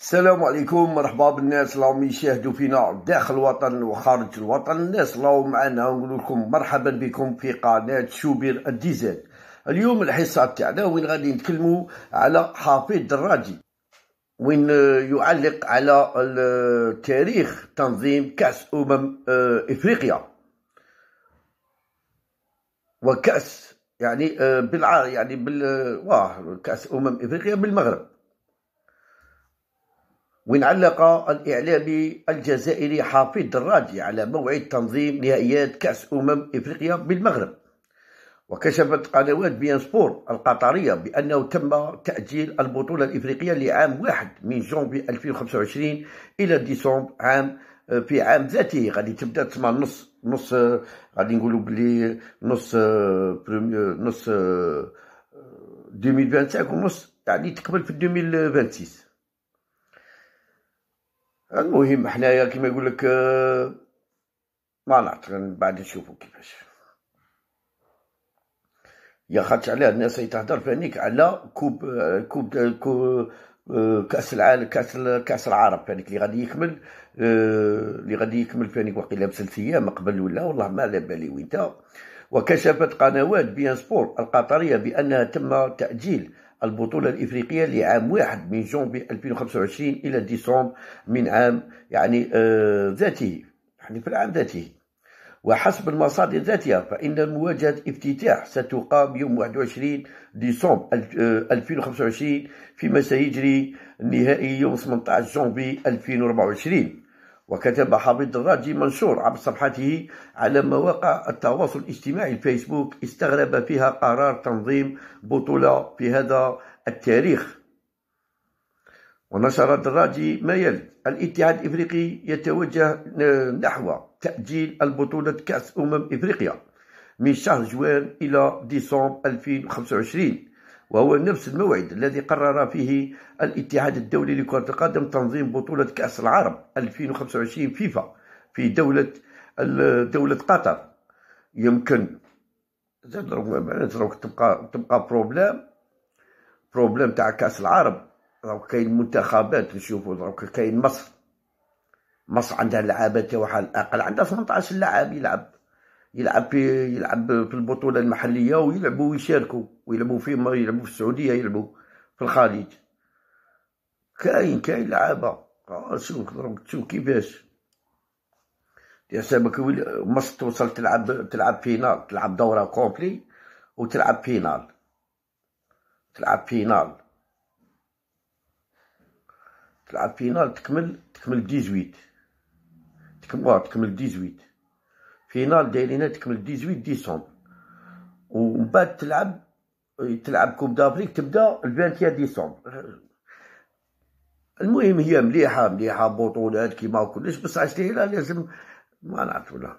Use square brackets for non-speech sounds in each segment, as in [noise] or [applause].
السلام عليكم مرحبا بالناس راهم يشاهدوا فينا داخل الوطن وخارج الوطن الناس راهم معنا نقول لكم مرحبا بكم في قناه شوبير الديزل اليوم الحصه تاعنا وين غادي نتكلموا على حافظ دراجي وين يعلق على تاريخ تنظيم كاس امم آه، افريقيا وكاس يعني آه، بالع يعني بال آه، واه كاس امم افريقيا بالمغرب وين علق الإعلامي الجزائري حافظ دراجي على موعد تنظيم نهائيات كأس أمم إفريقيا بالمغرب وكشفت قنوات بيان سبور القطرية بأنه تم تأجيل البطولة الإفريقية لعام واحد من جونفي 2025 إلى ديسمبر عام في عام ذاته غادي تبدا تسمع نص نص غادي نقولوا بلي نص نص 2025 آه، ونص يعني تقبل في 2026 المهم حنايا كيما يقول لك آه، ما نعرف بعد نشوفوا كيفاش يا خاطش علاه الناس تهضر فانيك على كوب آه، كوب, آه، كاس العالم كاس كاس العرب فانيك اللي غادي يكمل اللي غادي يكمل فانيك وقيلا بثلاث ايام قبل ولا والله ما على بالي وينتا وكشفت قنوات بي ان سبور القطريه بانها تم تاجيل البطولة الإفريقية لعام واحد من جونبي 2025 إلى ديسمبر من عام يعني آه ذاته يعني في العام ذاته وحسب المصادر ذاتها فإن مواجهة افتتاح ستقام يوم 21 ديسمبر 2025 فيما سيجري نهائي يوم 18 جونبي 2024 وكتب حافظ الراجي منشور عبر صفحته على مواقع التواصل الاجتماعي الفيسبوك استغرب فيها قرار تنظيم بطولة في هذا التاريخ ونشر الدراجي ما يلي الاتحاد الافريقي يتوجه نحو تاجيل البطوله كاس امم افريقيا من شهر جوان الى ديسمبر 2025 وهو نفس الموعد الذي قرر فيه الاتحاد الدولي لكرة القدم تنظيم بطولة كأس العرب 2025 فيفا في دولة دولة قطر يمكن زاد معناتها تبقى تبقى بروبليم بروبليم تاع كأس العرب راهو كاين منتخبات نشوفوا راهو كاين مصر مصر عندها لعابات تاعها الاقل عندها 18 لاعب يلعب يلعب يلعب في البطوله المحليه ويلعبوا ويشاركوا ويلعبوا في يلعبوا في السعوديه يلعبوا في الخليج كاين كاين لعابه آه، شوف شوف كيفاش دير حسابك مصر توصل تلعب تلعب فينال تلعب دوره كومبلي وتلعب فينال تلعب فينال تلعب فينال تكمل تكمل 18 تكمل تكمل 18 فينال دايرينها تكمل 18 ديسمبر ومن بعد تلعب تلعب كوب دافريك تبدا الفانتيا ديسمبر المهم هي مليحه مليحه بطولات كيما كلش بس عشتيها لازم ما نعرف ولا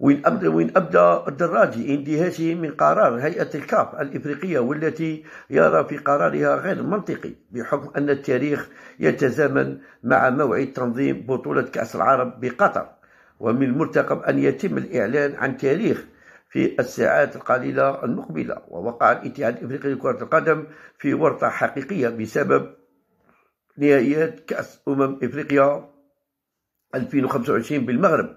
وين ابدا وين ابدا الدراجي اندهاشه من قرار هيئه الكاف الافريقيه والتي يرى في قرارها غير منطقي بحكم ان التاريخ يتزامن مع موعد تنظيم بطوله كاس العرب بقطر ومن المرتقب ان يتم الاعلان عن تاريخ في الساعات القليلة المقبلة ووقع الاتحاد الإفريقي لكرة القدم في ورطة حقيقية بسبب نهائيات كأس أمم إفريقيا 2025 بالمغرب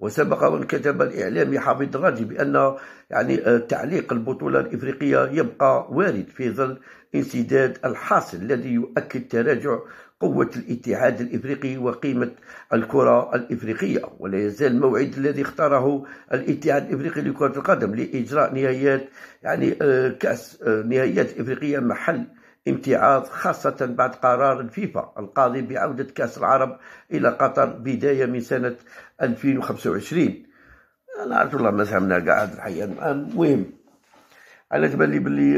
وسبق وان كتب الاعلامي حفيظ الراجي بان يعني آه، تعليق البطوله الافريقيه يبقى وارد في ظل انسداد الحاصل الذي يؤكد تراجع قوة الاتحاد الإفريقي وقيمة الكرة الإفريقية ولا يزال الموعد الذي اختاره الاتحاد الإفريقي لكرة القدم لإجراء نهائيات يعني آه، كأس آه، نهائيات إفريقية محل امتعاض خاصة بعد قرار الفيفا القاضي بعودة كأس العرب إلى قطر بداية من سنة 2025 أنا عرفت والله ما فهمنا قاعد الحياة المهم على تبان بلي,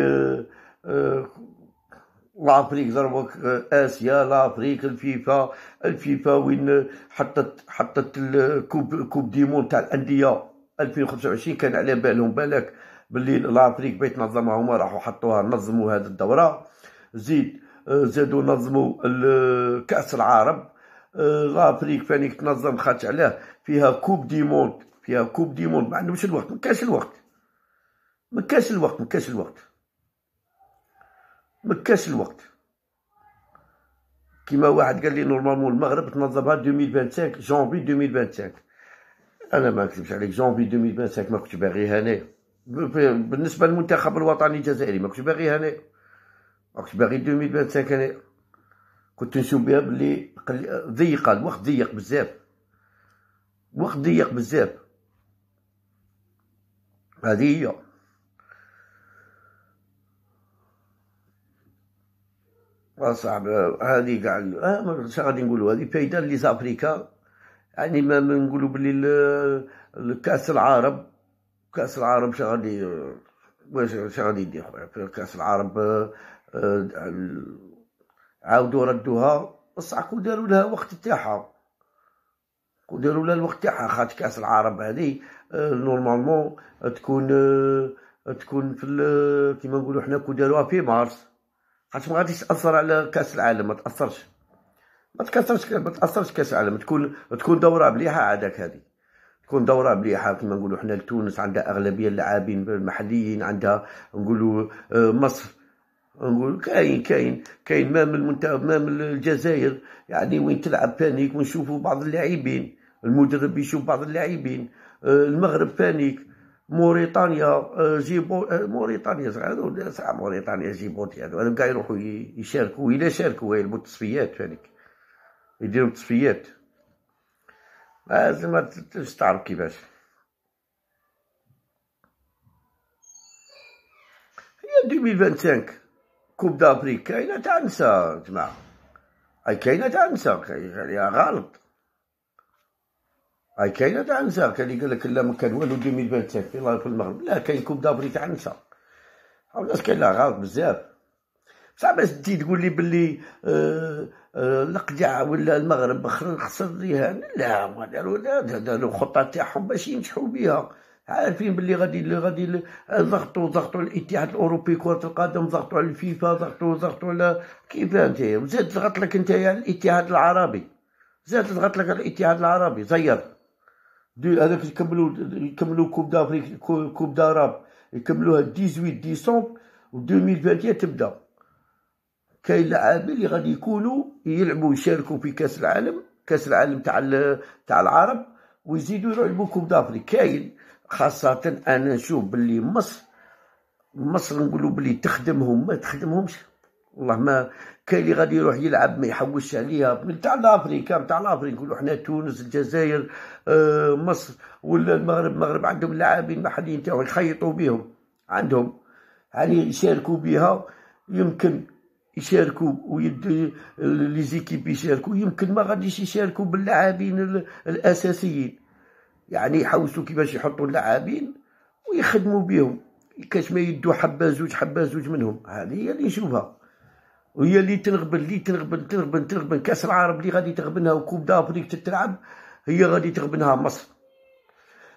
لافريك ضربك آه، اسيا لافريك الفيفا الفيفا وين حطت حطت الكوب كوب ديمون تاع الانديه 2025 كان على بالهم بالك باللي لافريك بيت نظمها هما راحوا حطوها نظموا هذه الدوره زيد آه، زادوا نظموا كاس العرب آه، لافريك فانيك تنظم خاطش عليه فيها كوب ديمون فيها كوب ديمون ما عندهمش الوقت ما كاش الوقت ما كاش الوقت ما كاش الوقت مكاش الوقت كيما واحد قال لي نورمالمون المغرب تنظمها 2025 جونفي 2025 انا ما نكذبش عليك جونفي 2025 ما كنتش باغيها انايا بالنسبه للمنتخب الوطني الجزائري ما كنتش باغيها انايا ما كنتش باغي 2025 انا كنت نشوف بها بلي ضيقه الوقت ضيق بزاف الوقت ضيق بزاف هذه هي صعب هذه كاع اش آه، غادي نقولوا هذه فايده لزافريكا يعني ما نقولوا بلي الكاس العرب كاس العرب اش غادي واش اش غادي يدير خويا كاس العرب آه، آه، عاودوا ردوها بصح كون داروا لها وقت تاعها كون داروا لها الوقت تاعها خاطر كاس العرب هذه نورمالمون تكون تكون في كيما نقولوا حنا كون داروها في مارس خاطر ما غاديش تاثر على كاس العالم ما تاثرش ما تكثرش ما تاثرش كاس العالم تكون تكون دوره مليحه عادك هذه تكون دوره مليحه كما نقولوا حنا لتونس عندها اغلبيه اللاعبين المحليين عندها نقولوا آه، مصر نقول كاين كاين كاين ما من المنتخب ما من الجزائر يعني وين تلعب بانيك ونشوفوا بعض اللاعبين المدرب يشوف بعض اللاعبين آه، المغرب بانيك موريتانيا جيبو موريتانيا هادو تاع موريتانيا جيبوتي هادو هادو كاع يروحو يشاركو الا شاركو يلعبوا التصفيات هاديك يديرو التصفيات لازم تعرف كيفاش هي 2025 كوب دافريك كاينه تاع نسا جماعه كاينه تاع نسا غلط هاي كاينه تاع نساء كان يقول لك لا ما كان والو 2025 في المغرب لا كاين كوب دافري تاع نساء الناس كاين لها غلط بزاف بصح باش تجي تقول لي باللي آه آه القجع ولا المغرب خسر رهان لا هما داروا داروا الخطه تاعهم باش ينجحوا بها عارفين بلي غادي اللي غادي ضغطوا ضغطوا الاتحاد الاوروبي كره القدم ضغطوا على الفيفا ضغطوا ضغطوا على كيف انت وزاد ضغط لك انت الاتحاد العربي زاد ضغط لك الاتحاد العربي زير هذاك يكملوا يكملوا كوب دافريك كوب داراب يكملوها 18 ديسمبر و 2021 تبدا كاين لاعبين اللي غادي يكونوا يلعبوا يشاركوا في كاس العالم كاس العالم تاع تاع العرب ويزيدوا يلعبوا كوب دافريك كاين خاصه انا نشوف باللي مصر مصر نقولوا بلي تخدمهم ما تخدمهمش والله ما كاين اللي غادي يروح يلعب ما يحوش عليها نتاع لافريكا نتاع لافريكا نقولوا حنا تونس الجزائر آه مصر ولا المغرب المغرب عندهم لاعبين محليين تاعهم يخيطوا بهم عندهم يعني يشاركوا بها يمكن يشاركوا ويد لي زيكيب يشاركوا يمكن ما غاديش يشاركوا باللاعبين الاساسيين يعني يحوسوا كيفاش يحطوا اللاعبين ويخدموا بهم كاش ما يدوا حبه زوج حبه زوج منهم هذه هي اللي نشوفها وهي اللي تنغبن اللي تنغبن تنغبن تنغبن كاس العرب اللي غادي تغبنها وكوب دافريك تتلعب هي غادي تغبنها مصر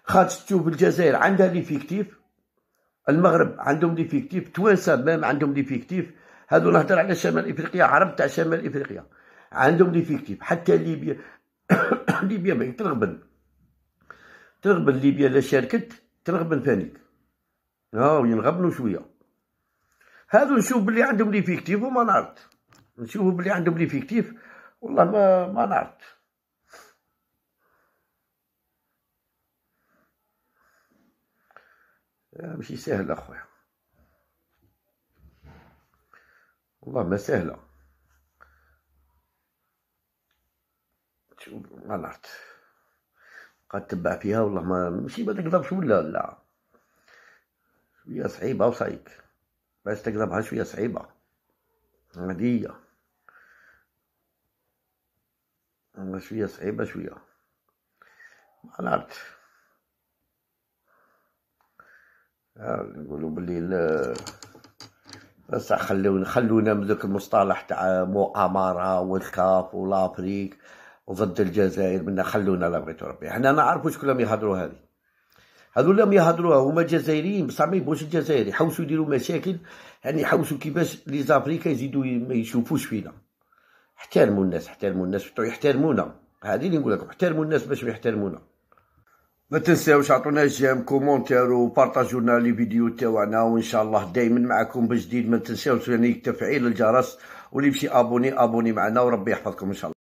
خاطر تشوف الجزائر عندها ليفيكتيف المغرب عندهم ليفيكتيف توانسه مام عندهم ليفيكتيف هادو نهضر على شمال افريقيا عرب تاع شمال افريقيا عندهم ليفيكتيف حتى ليبيا [coughs] ليبيا ما تنغبن تنغبن ليبيا لا شاركت تنغبن ثانيك ها ينغبنوا شويه هادو نشوف بلي عندهم ليفيكتيف وما نعرض نشوفوا بلي عندهم ليفيكتيف والله ما ما نعرض آه، ماشي سهله اخويا والله ما سهله شوف ما نعرف قد تبع فيها والله ما ماشي ما تقدرش ولا لا شويه صعيبه وصايك بس تكذبها شويه صعيبة عادية شوية صعيبة شوية ما نعرف نقولوا يعني باللي بس خلونا خلونا من ذاك المصطلح تاع مؤامرة والكاف و وضد الجزائر منا خلونا لا بغيتو ربي حنا نعرفوا شكون راهم يهضروا هذه هذو اللي يهضروا هما جزائريين بصح ما يبغوش الجزائر يحوسوا يديروا مشاكل يعني يحوسوا كيفاش لي زافريكا يزيدوا ما يشوفوش فينا احترموا الناس احترموا الناس يحترمونا هذه اللي نقول لكم احترموا الناس باش يحترمونا ما تنساوش عطونا جيم كومونتير وبارطاجونا لنا لي فيديو تاعنا وان شاء الله دائما معكم بجديد ما تنساوش يعني تفعيل الجرس واللي يمشي ابوني ابوني معنا وربي يحفظكم ان شاء الله